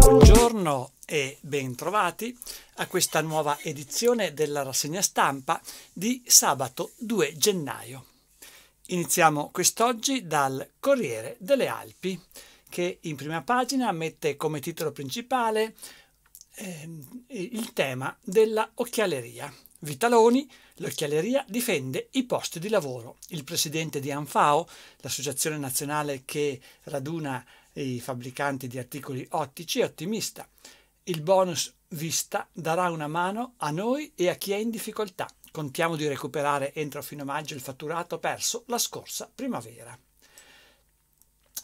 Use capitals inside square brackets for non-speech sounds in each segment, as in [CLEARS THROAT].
Buongiorno e bentrovati a questa nuova edizione della rassegna stampa di sabato 2 gennaio. Iniziamo quest'oggi dal Corriere delle Alpi che in prima pagina mette come titolo principale eh, il tema della occhialeria. Vitaloni L'occhialeria difende i posti di lavoro. Il presidente di ANFAO, l'associazione nazionale che raduna i fabbricanti di articoli ottici, è ottimista. Il bonus vista darà una mano a noi e a chi è in difficoltà. Contiamo di recuperare entro fine maggio il fatturato perso la scorsa primavera.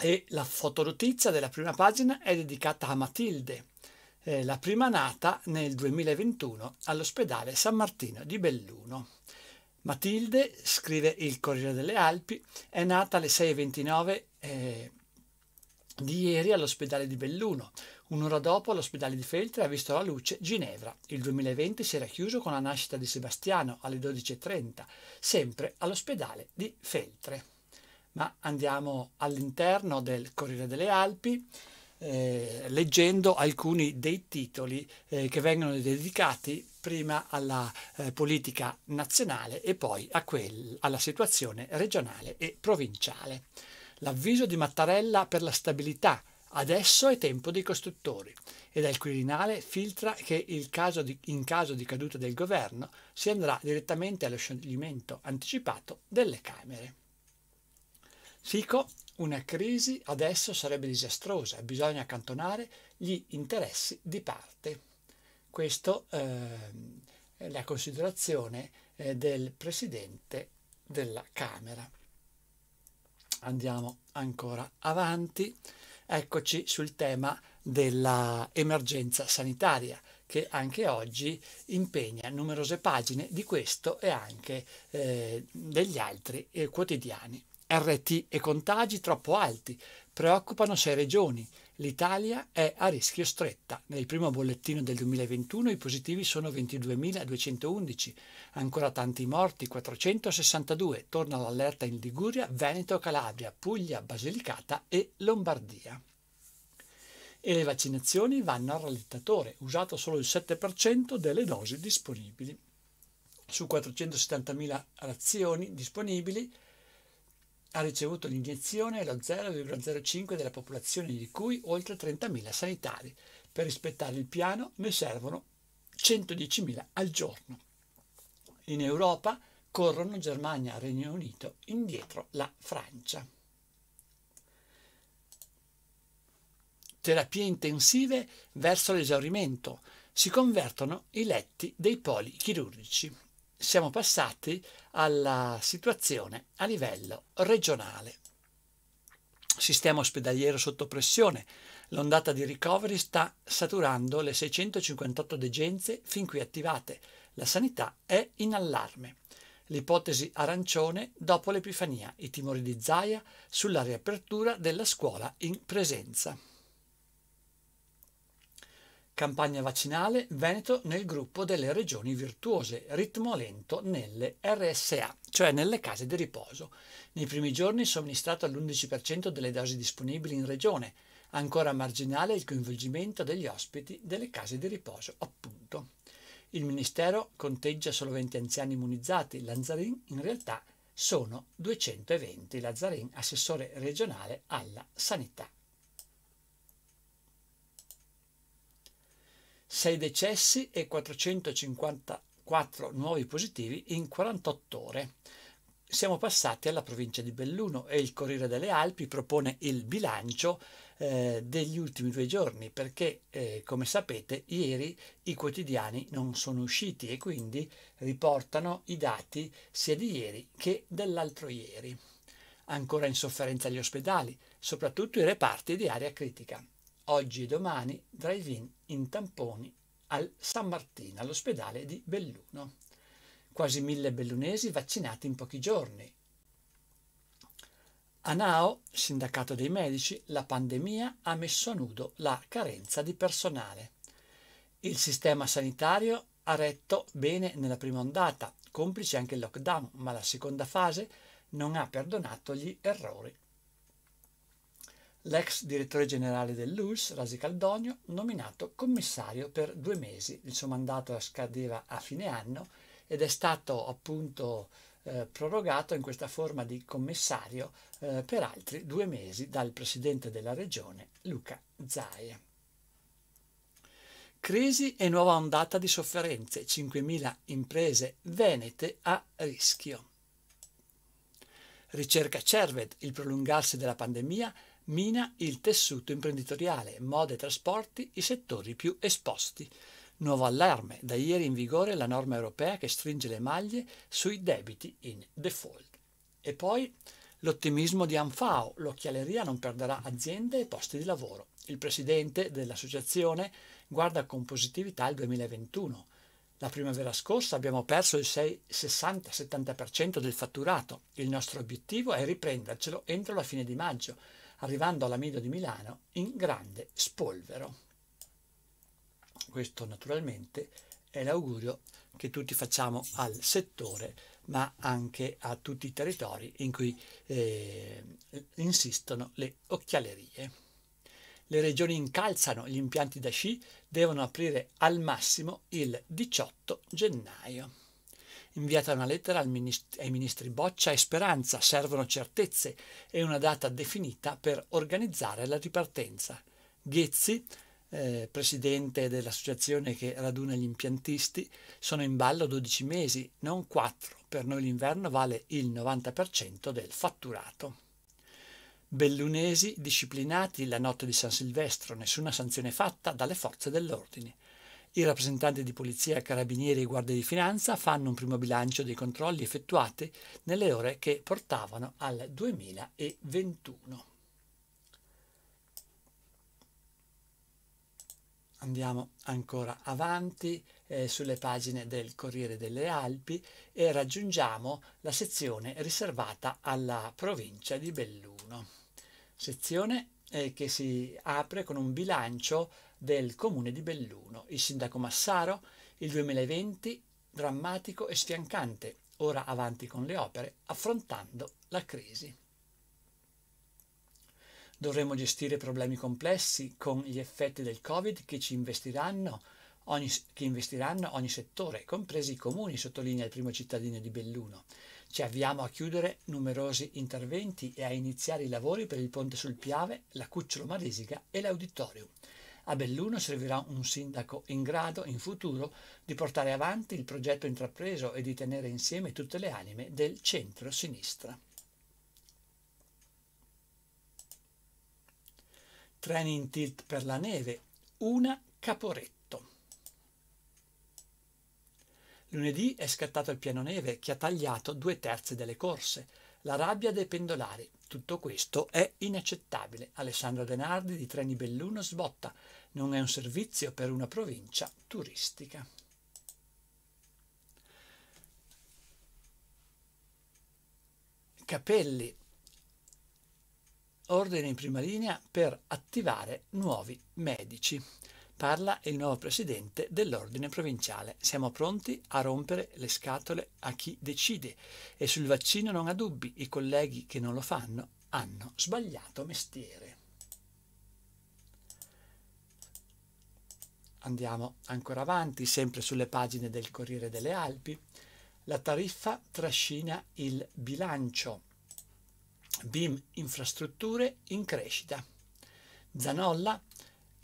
E la fotonotizia della prima pagina è dedicata a Matilde eh, la prima nata nel 2021 all'ospedale San Martino di Belluno. Matilde, scrive il Corriere delle Alpi, è nata alle 6.29 eh, di ieri all'ospedale di Belluno. Un'ora dopo all'ospedale di Feltre ha visto la luce Ginevra. Il 2020 si era chiuso con la nascita di Sebastiano alle 12.30, sempre all'ospedale di Feltre. Ma andiamo all'interno del Corriere delle Alpi eh, leggendo alcuni dei titoli eh, che vengono dedicati prima alla eh, politica nazionale e poi quel, alla situazione regionale e provinciale. L'avviso di Mattarella per la stabilità. Adesso è tempo dei costruttori e dal Quirinale filtra che caso di, in caso di caduta del governo si andrà direttamente allo scioglimento anticipato delle Camere. Fico una crisi adesso sarebbe disastrosa, bisogna accantonare gli interessi di parte. Questa eh, è la considerazione eh, del Presidente della Camera. Andiamo ancora avanti. Eccoci sul tema dell'emergenza sanitaria che anche oggi impegna numerose pagine di questo e anche eh, degli altri eh, quotidiani. RT e contagi troppo alti. Preoccupano sei regioni. L'Italia è a rischio stretta. Nel primo bollettino del 2021 i positivi sono 22.211, ancora tanti morti, 462. Torna l'allerta in Liguria, Veneto, Calabria, Puglia, Basilicata e Lombardia. E le vaccinazioni vanno al rallentatore, usato solo il 7% delle dosi disponibili. Su 470.000 razioni disponibili, ha ricevuto l'iniezione lo 0,05 della popolazione di cui oltre 30.000 sanitari. Per rispettare il piano ne servono 110.000 al giorno. In Europa corrono Germania Regno Unito, indietro la Francia. Terapie intensive verso l'esaurimento. Si convertono i letti dei poli chirurgici siamo passati alla situazione a livello regionale. Sistema ospedaliero sotto pressione. L'ondata di ricoveri sta saturando le 658 degenze fin qui attivate. La sanità è in allarme. L'ipotesi arancione dopo l'Epifania, i timori di Zaia sulla riapertura della scuola in presenza. Campagna vaccinale, Veneto nel gruppo delle regioni virtuose, ritmo lento nelle RSA, cioè nelle case di riposo. Nei primi giorni somministrato all'11% delle dosi disponibili in regione, ancora marginale il coinvolgimento degli ospiti delle case di riposo, appunto. Il Ministero conteggia solo 20 anziani immunizzati, Lanzarin in realtà sono 220, Lanzarin assessore regionale alla sanità. 6 decessi e 454 nuovi positivi in 48 ore. Siamo passati alla provincia di Belluno e il Corriere delle Alpi propone il bilancio eh, degli ultimi due giorni perché, eh, come sapete, ieri i quotidiani non sono usciti e quindi riportano i dati sia di ieri che dell'altro ieri. Ancora in sofferenza gli ospedali, soprattutto i reparti di area critica. Oggi e domani drive-in in tamponi al San Martino, all'ospedale di Belluno. Quasi mille bellunesi vaccinati in pochi giorni. A Nao, sindacato dei medici, la pandemia ha messo a nudo la carenza di personale. Il sistema sanitario ha retto bene nella prima ondata, complice anche il lockdown, ma la seconda fase non ha perdonato gli errori l'ex direttore generale dell'URSS, Rasi Caldonio, nominato commissario per due mesi. Il suo mandato scadeva a fine anno ed è stato appunto eh, prorogato in questa forma di commissario eh, per altri due mesi dal presidente della regione, Luca Zaia. Crisi e nuova ondata di sofferenze, 5.000 imprese venete a rischio. Ricerca CERVED, il prolungarsi della pandemia mina il tessuto imprenditoriale, moda e trasporti, i settori più esposti. Nuovo allarme, da ieri in vigore la norma europea che stringe le maglie sui debiti in default. E poi l'ottimismo di Anfao, l'occhialeria non perderà aziende e posti di lavoro. Il presidente dell'associazione guarda con positività il 2021. La primavera scorsa abbiamo perso il 60-70% del fatturato. Il nostro obiettivo è riprendercelo entro la fine di maggio arrivando alla all'Amido di Milano in grande spolvero. Questo naturalmente è l'augurio che tutti facciamo al settore, ma anche a tutti i territori in cui eh, insistono le occhialerie. Le regioni incalzano gli impianti da sci, devono aprire al massimo il 18 gennaio inviata una lettera ai ministri Boccia e Speranza, servono certezze e una data definita per organizzare la ripartenza. Ghezzi, eh, presidente dell'associazione che raduna gli impiantisti, sono in ballo 12 mesi, non 4. Per noi l'inverno vale il 90% del fatturato. Bellunesi disciplinati la notte di San Silvestro, nessuna sanzione fatta dalle forze dell'ordine. I rappresentanti di polizia, carabinieri e guardie di finanza fanno un primo bilancio dei controlli effettuati nelle ore che portavano al 2021. Andiamo ancora avanti eh, sulle pagine del Corriere delle Alpi e raggiungiamo la sezione riservata alla provincia di Belluno. Sezione eh, che si apre con un bilancio del comune di Belluno. Il sindaco Massaro, il 2020 drammatico e sfiancante, ora avanti con le opere, affrontando la crisi. Dovremo gestire problemi complessi con gli effetti del Covid che ci investiranno ogni, che investiranno ogni settore, compresi i comuni, sottolinea il primo cittadino di Belluno. Ci avviamo a chiudere numerosi interventi e a iniziare i lavori per il ponte sul Piave, la Cucciolo Marisica e l'Auditorium. A Belluno servirà un sindaco in grado in futuro di portare avanti il progetto intrapreso e di tenere insieme tutte le anime del centro-sinistra. Treni in tilt per la neve, una caporetto. Lunedì è scattato il piano neve che ha tagliato due terzi delle corse. La rabbia dei pendolari, tutto questo è inaccettabile. Alessandro Denardi di Treni Belluno sbotta. Non è un servizio per una provincia turistica. Capelli. Ordine in prima linea per attivare nuovi medici. Parla il nuovo presidente dell'ordine provinciale. Siamo pronti a rompere le scatole a chi decide e sul vaccino non ha dubbi, i colleghi che non lo fanno hanno sbagliato mestiere. Andiamo ancora avanti, sempre sulle pagine del Corriere delle Alpi. La tariffa trascina il bilancio. BIM Infrastrutture in crescita. Zanolla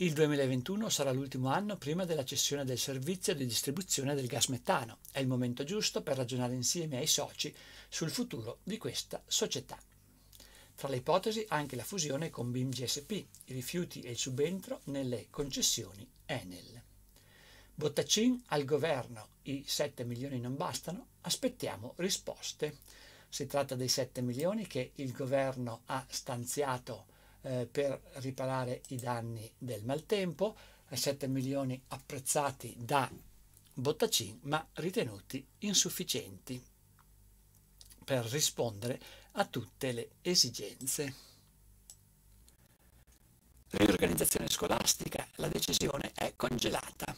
il 2021 sarà l'ultimo anno prima della cessione del servizio di distribuzione del gas metano. È il momento giusto per ragionare insieme ai soci sul futuro di questa società. Tra le ipotesi anche la fusione con BIM GSP, i rifiuti e il subentro nelle concessioni Enel. Bottacin al governo, i 7 milioni non bastano, aspettiamo risposte. Si tratta dei 7 milioni che il governo ha stanziato eh, per riparare i danni del maltempo, 7 milioni apprezzati da Bottacin ma ritenuti insufficienti per rispondere a tutte le esigenze. Riorganizzazione scolastica, la decisione è congelata.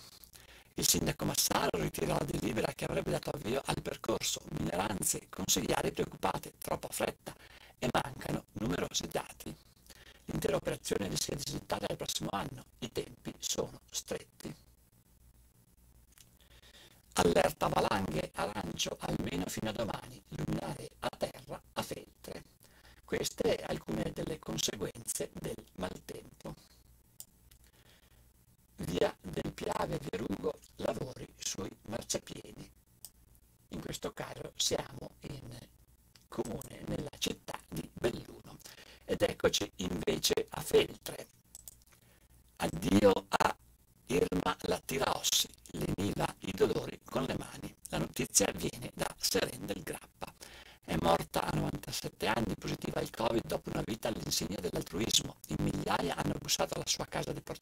Il sindaco Massaro ritirò la delibera che avrebbe dato avvio al percorso, minoranze, consigliari preoccupate, troppa fretta e mancano numerosi dati. L'intera operazione rischia di slittare al prossimo anno. I tempi sono stretti. Allerta valanghe arancio almeno fino a domani. Luminare a terra a feltre. Queste alcune delle conseguenze del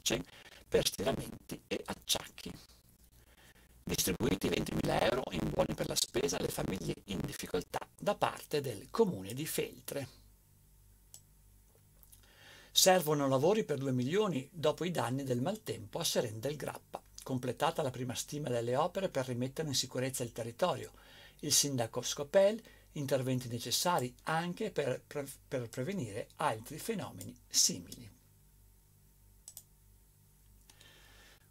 merce cioè, per stiramenti e acciacchi. Distribuiti 20.000 euro in buoni per la spesa alle famiglie in difficoltà da parte del comune di Feltre. Servono lavori per 2 milioni dopo i danni del maltempo a Seren del Grappa. Completata la prima stima delle opere per rimettere in sicurezza il territorio, il sindaco Scopel interventi necessari anche per, pre- per prevenire altri fenomeni simili.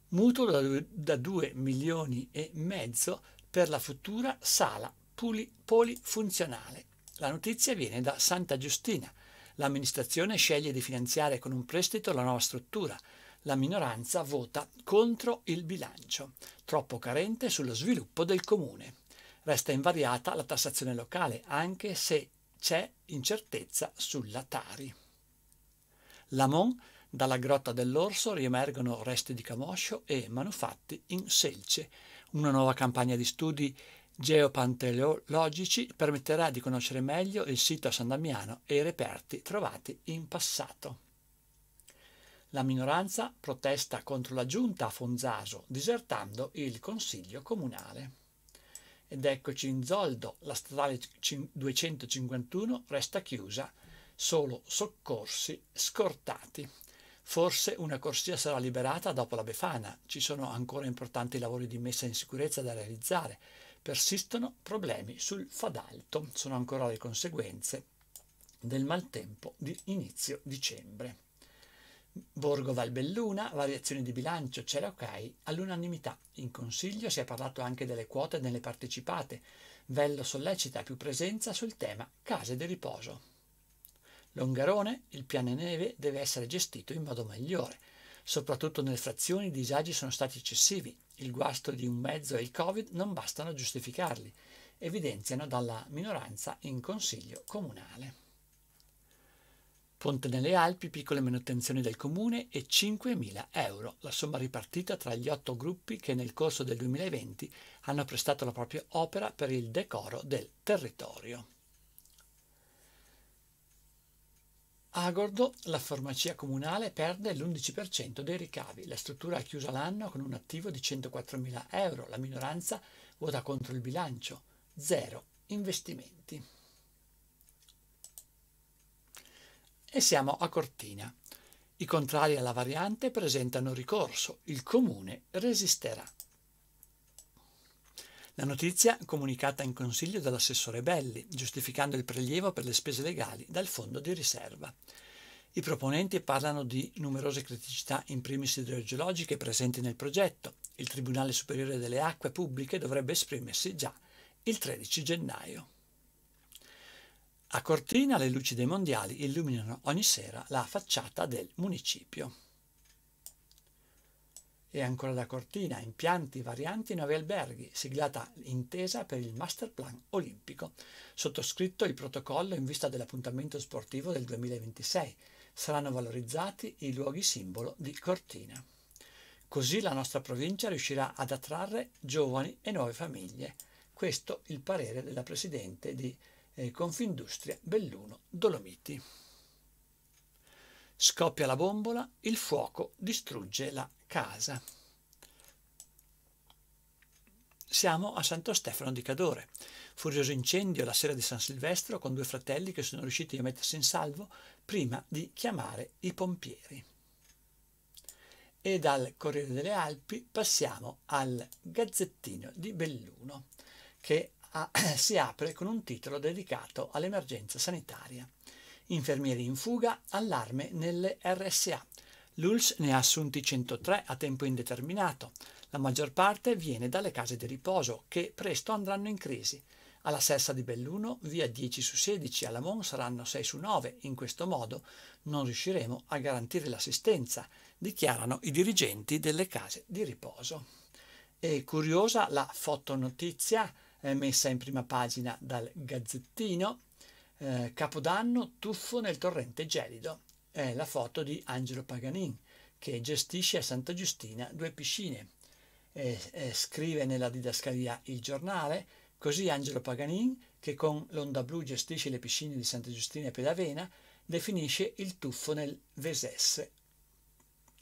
mutuo da 2, da 2 milioni e mezzo per la futura sala polifunzionale. La notizia viene da Santa Giustina. L'amministrazione sceglie di finanziare con un prestito la nuova struttura. La minoranza vota contro il bilancio, troppo carente sullo sviluppo del comune. Resta invariata la tassazione locale, anche se c'è incertezza sulla Tari. Lamont dalla grotta dell'orso riemergono resti di camoscio e manufatti in selce. Una nuova campagna di studi geopanteologici permetterà di conoscere meglio il sito a San Damiano e i reperti trovati in passato. La minoranza protesta contro la giunta a Fonzaso, disertando il Consiglio comunale. Ed eccoci in Zoldo, la statale 251 resta chiusa, solo soccorsi scortati. Forse una corsia sarà liberata dopo la Befana, ci sono ancora importanti lavori di messa in sicurezza da realizzare, persistono problemi sul Fadalto, sono ancora le conseguenze del maltempo di inizio dicembre. Borgo Valbelluna, variazioni di bilancio, ok, all'unanimità. In consiglio si è parlato anche delle quote nelle partecipate. Vello sollecita più presenza sul tema case di riposo. Longarone, il piano neve deve essere gestito in modo migliore. Soprattutto nelle frazioni i disagi sono stati eccessivi, il guasto di un mezzo e il Covid non bastano a giustificarli, evidenziano dalla minoranza in consiglio comunale. Ponte nelle Alpi, piccole manutenzioni del comune e 5.000 euro, la somma ripartita tra gli otto gruppi che nel corso del 2020 hanno prestato la propria opera per il decoro del territorio. Agordo, la farmacia comunale, perde l'11% dei ricavi. La struttura ha chiuso l'anno con un attivo di 104.000 euro. La minoranza vota contro il bilancio. Zero investimenti. E siamo a Cortina. I contrari alla variante presentano ricorso. Il comune resisterà. La notizia comunicata in consiglio dall'assessore Belli, giustificando il prelievo per le spese legali dal fondo di riserva. I proponenti parlano di numerose criticità in primis idrogeologiche presenti nel progetto. Il Tribunale Superiore delle Acque Pubbliche dovrebbe esprimersi già il 13 gennaio. A Cortina le luci dei mondiali illuminano ogni sera la facciata del municipio e ancora da Cortina, impianti varianti nuovi alberghi, siglata intesa per il master plan olimpico, sottoscritto il protocollo in vista dell'appuntamento sportivo del 2026. Saranno valorizzati i luoghi simbolo di Cortina. Così la nostra provincia riuscirà ad attrarre giovani e nuove famiglie. Questo il parere della Presidente di eh, Confindustria Belluno Dolomiti. Scoppia la bombola, il fuoco distrugge la casa. Siamo a Santo Stefano di Cadore. Furioso incendio la sera di San Silvestro con due fratelli che sono riusciti a mettersi in salvo prima di chiamare i pompieri. E dal Corriere delle Alpi passiamo al Gazzettino di Belluno, che a, [CLEARS THROAT] si apre con un titolo dedicato all'emergenza sanitaria. Infermieri in fuga, allarme nelle RSA. L'ULS ne ha assunti 103 a tempo indeterminato. La maggior parte viene dalle case di riposo, che presto andranno in crisi. Alla Sessa di Belluno, via 10 su 16, alla Mon saranno 6 su 9. In questo modo non riusciremo a garantire l'assistenza, dichiarano i dirigenti delle case di riposo. È curiosa la fotonotizia eh, messa in prima pagina dal Gazzettino. Eh, Capodanno, tuffo nel torrente gelido è la foto di Angelo Paganin che gestisce a Santa Giustina due piscine. E, e scrive nella didascalia il giornale, così Angelo Paganin, che con l'onda blu gestisce le piscine di Santa Giustina e Pedavena, definisce il tuffo nel Vesesse,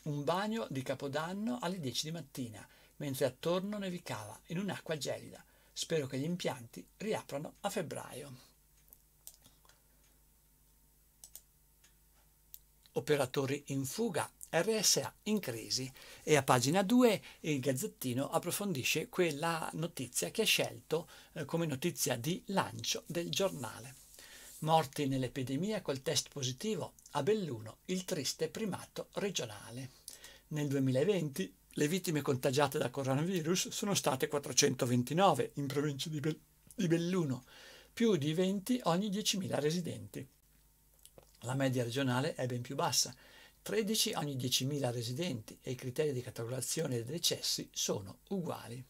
un bagno di Capodanno alle 10 di mattina, mentre attorno nevicava in un'acqua gelida. Spero che gli impianti riaprano a febbraio. operatori in fuga, RSA in crisi e a pagina 2 il Gazzettino approfondisce quella notizia che ha scelto eh, come notizia di lancio del giornale. Morti nell'epidemia col test positivo a Belluno, il triste primato regionale. Nel 2020 le vittime contagiate da coronavirus sono state 429 in provincia di, Be- di Belluno, più di 20 ogni 10.000 residenti. La media regionale è ben più bassa, 13 ogni 10.000 residenti e i criteri di categorizzazione dei decessi sono uguali.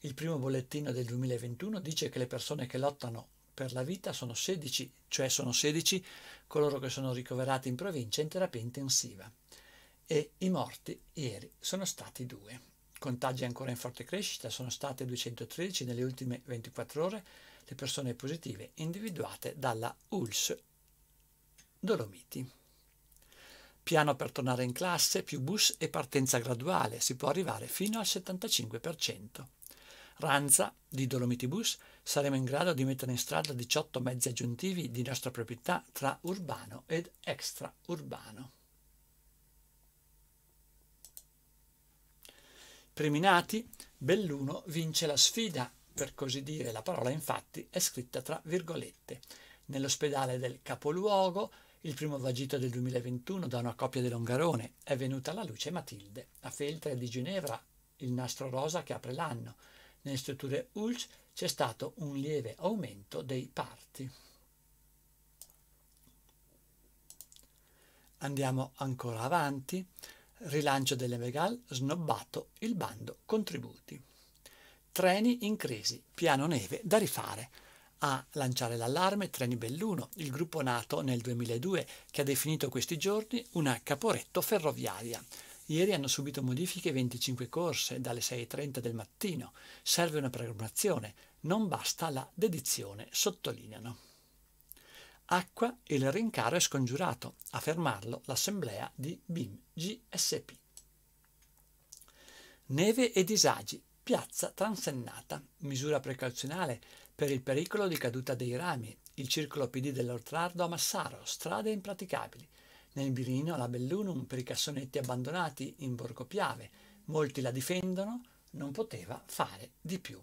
Il primo bollettino del 2021 dice che le persone che lottano per la vita sono 16, cioè sono 16 coloro che sono ricoverati in provincia in terapia intensiva e i morti ieri sono stati due. Contagi ancora in forte crescita sono state 213 nelle ultime 24 ore le persone positive individuate dalla ULS Dolomiti. Piano per tornare in classe, più bus e partenza graduale, si può arrivare fino al 75%. Ranza di Dolomiti Bus saremo in grado di mettere in strada 18 mezzi aggiuntivi di nostra proprietà tra urbano ed extraurbano. Preminati, Belluno vince la sfida per così dire, la parola infatti è scritta tra virgolette. Nell'ospedale del capoluogo, il primo vagito del 2021 da una coppia di Longarone, è venuta alla luce Matilde. A Feltre di Ginevra, il nastro rosa che apre l'anno. Nelle strutture ULS c'è stato un lieve aumento dei parti. Andiamo ancora avanti. Rilancio delle Megal, snobbato il bando contributi. Treni in crisi, piano neve da rifare. A lanciare l'allarme Treni Belluno, il gruppo nato nel 2002 che ha definito questi giorni una caporetto ferroviaria. Ieri hanno subito modifiche 25 corse dalle 6.30 del mattino. Serve una programmazione, non basta la dedizione, sottolineano. Acqua, il rincaro è scongiurato, a fermarlo l'assemblea di BIM GSP. Neve e disagi, Piazza transennata, misura precauzionale per il pericolo di caduta dei rami, il circolo PD dell'Ortrardo a Massaro, strade impraticabili. Nel Birino, la Bellunum, per i cassonetti abbandonati in Borgo Piave, Molti la difendono, non poteva fare di più.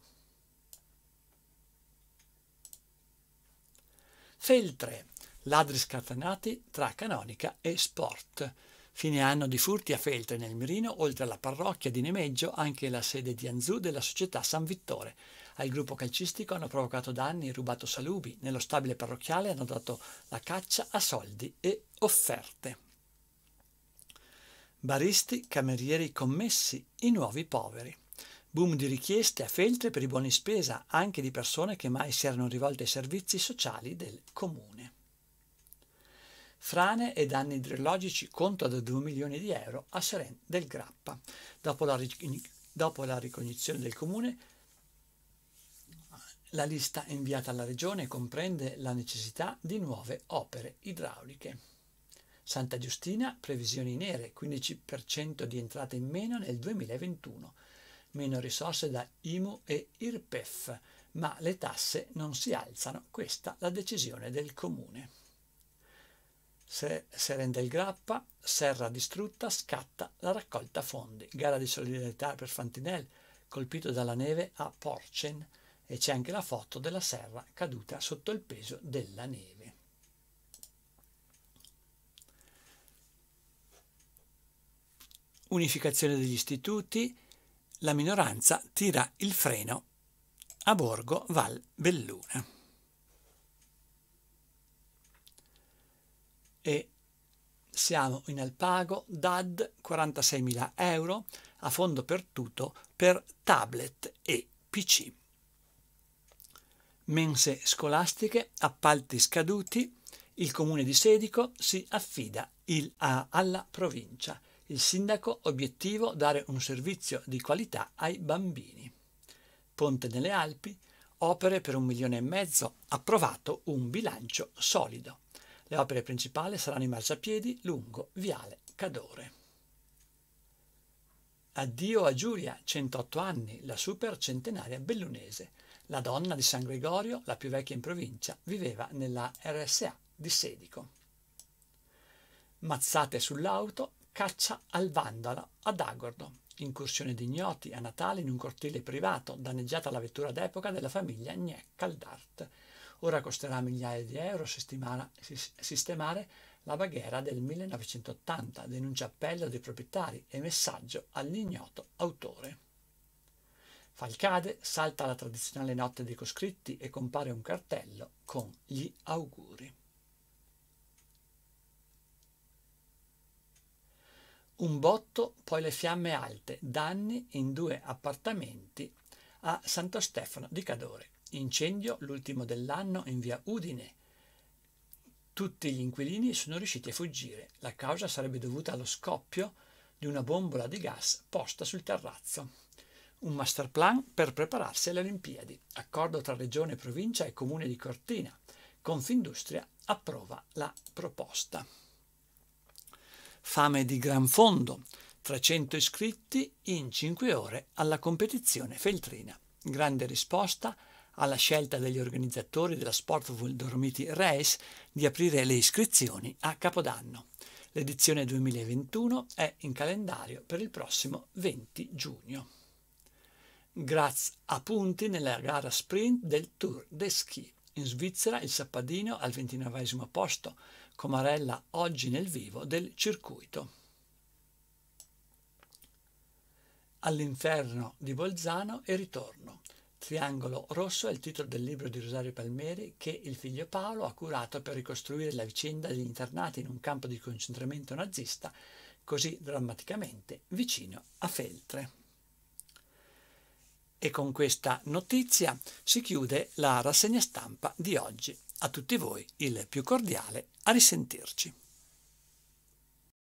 Feltre, ladri scatenati tra Canonica e Sport. Fine anno di furti a Feltre nel Mirino, oltre alla parrocchia di Nemeggio, anche la sede di Anzù della società San Vittore. Al gruppo calcistico hanno provocato danni, e rubato salubi, nello stabile parrocchiale hanno dato la caccia a soldi e offerte. Baristi, camerieri commessi, i nuovi poveri. Boom di richieste a Feltre per i buoni spesa anche di persone che mai si erano rivolte ai servizi sociali del comune. Frane e danni idrologici conto da 2 milioni di euro a Seren del Grappa. Dopo la, dopo la ricognizione del comune, la lista inviata alla Regione comprende la necessità di nuove opere idrauliche. Santa Giustina, previsioni nere, 15% di entrate in meno nel 2021, meno risorse da IMU e IRPEF, ma le tasse non si alzano, questa la decisione del Comune. Se rende il grappa, serra distrutta, scatta la raccolta fondi. Gara di solidarietà per Fantinel, colpito dalla neve a Porcen e c'è anche la foto della serra caduta sotto il peso della neve. Unificazione degli istituti, la minoranza tira il freno a Borgo Val Belluna. e siamo in Alpago, DAD 46.000 euro a fondo per tutto per tablet e PC. Mense scolastiche, appalti scaduti, il comune di Sedico si affida il, a, alla provincia. Il sindaco obiettivo dare un servizio di qualità ai bambini. Ponte nelle Alpi, opere per un milione e mezzo, approvato un bilancio solido. Le opere principali saranno i marciapiedi lungo Viale Cadore. Addio a Giulia, 108 anni, la super centenaria bellunese. La donna di San Gregorio, la più vecchia in provincia, viveva nella RSA di Sedico. Mazzate sull'auto, caccia al vandalo ad Agordo. Incursione di ignoti a Natale in un cortile privato, danneggiata la vettura d'epoca della famiglia Gnec Caldart. Ora costerà migliaia di euro sistemare la baghera del 1980, denuncia appello dei proprietari e messaggio all'ignoto autore. Falcade salta la tradizionale notte dei coscritti e compare un cartello con gli auguri. Un botto, poi le fiamme alte, danni in due appartamenti a Santo Stefano di Cadore. Incendio, l'ultimo dell'anno, in via Udine. Tutti gli inquilini sono riusciti a fuggire. La causa sarebbe dovuta allo scoppio di una bombola di gas posta sul terrazzo. Un master plan per prepararsi alle Olimpiadi. Accordo tra Regione, Provincia e Comune di Cortina. Confindustria approva la proposta. Fame di gran fondo. 300 iscritti in 5 ore alla competizione feltrina. Grande risposta alla scelta degli organizzatori della Sportful Dormiti Race di aprire le iscrizioni a Capodanno. L'edizione 2021 è in calendario per il prossimo 20 giugno. Grazie a punti nella gara sprint del Tour de Ski. In Svizzera il Sappadino al 29 posto, Comarella oggi nel vivo del circuito. All'inferno di Bolzano e ritorno. Triangolo Rosso è il titolo del libro di Rosario Palmieri che il figlio Paolo ha curato per ricostruire la vicenda degli internati in un campo di concentramento nazista così drammaticamente vicino a Feltre. E con questa notizia si chiude la rassegna stampa di oggi. A tutti voi il più cordiale a risentirci.